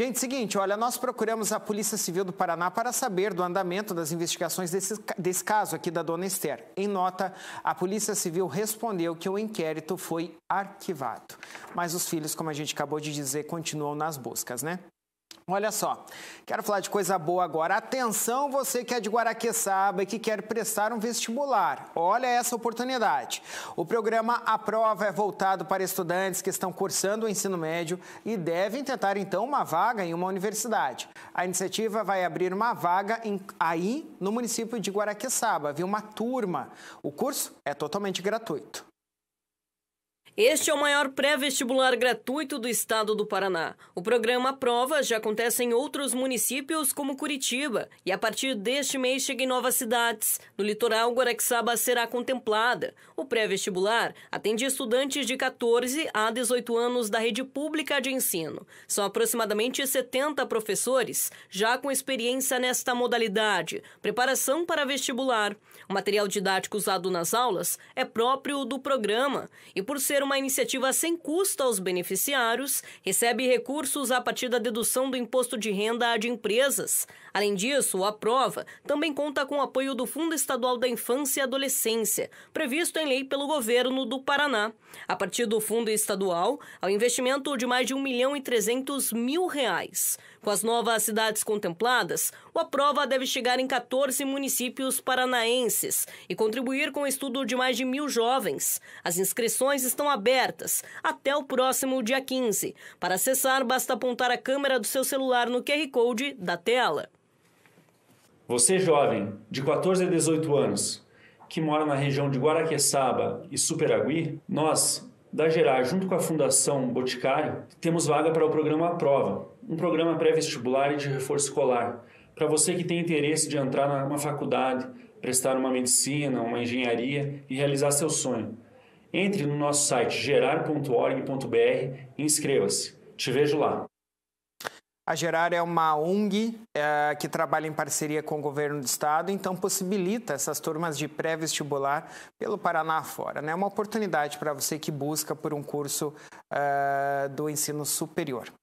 Gente, seguinte, olha, nós procuramos a Polícia Civil do Paraná para saber do andamento das investigações desse, desse caso aqui da dona Esther. Em nota, a Polícia Civil respondeu que o inquérito foi arquivado. Mas os filhos, como a gente acabou de dizer, continuam nas buscas, né? Olha só, quero falar de coisa boa agora. Atenção, você que é de Guaraqueçaba e que quer prestar um vestibular. Olha essa oportunidade. O programa A Prova é voltado para estudantes que estão cursando o ensino médio e devem tentar então uma vaga em uma universidade. A iniciativa vai abrir uma vaga em, aí no município de Guaraqueçaba, viu? Uma turma. O curso é totalmente gratuito. Este é o maior pré-vestibular gratuito do estado do Paraná. O programa Prova já acontece em outros municípios, como Curitiba, e a partir deste mês chega em novas cidades. No litoral, Guaraxaba será contemplada. O pré-vestibular atende estudantes de 14 a 18 anos da rede pública de ensino. São aproximadamente 70 professores já com experiência nesta modalidade, preparação para vestibular. O material didático usado nas aulas é próprio do programa e, por ser uma uma iniciativa sem custo aos beneficiários, recebe recursos a partir da dedução do imposto de renda de empresas. Além disso, a prova também conta com o apoio do Fundo Estadual da Infância e Adolescência, previsto em lei pelo governo do Paraná. A partir do fundo estadual, um investimento de mais de 1 milhão e 300 mil reais. Com as novas cidades contempladas, a prova deve chegar em 14 municípios paranaenses e contribuir com o estudo de mais de mil jovens. As inscrições estão abertas até o próximo dia 15. Para acessar, basta apontar a câmera do seu celular no QR Code da tela. Você, jovem, de 14 a 18 anos, que mora na região de Guaraqueçaba e Superagui, nós, da Gerar, junto com a Fundação Boticário, temos vaga para o programa Prova, um programa pré-vestibular e de reforço escolar, para você que tem interesse de entrar numa faculdade, prestar uma medicina, uma engenharia e realizar seu sonho. Entre no nosso site gerar.org.br e inscreva-se. Te vejo lá. A Gerar é uma ONG é, que trabalha em parceria com o governo do estado, então possibilita essas turmas de pré-vestibular pelo Paraná fora. Né? É né? uma oportunidade para você que busca por um curso é, do ensino superior.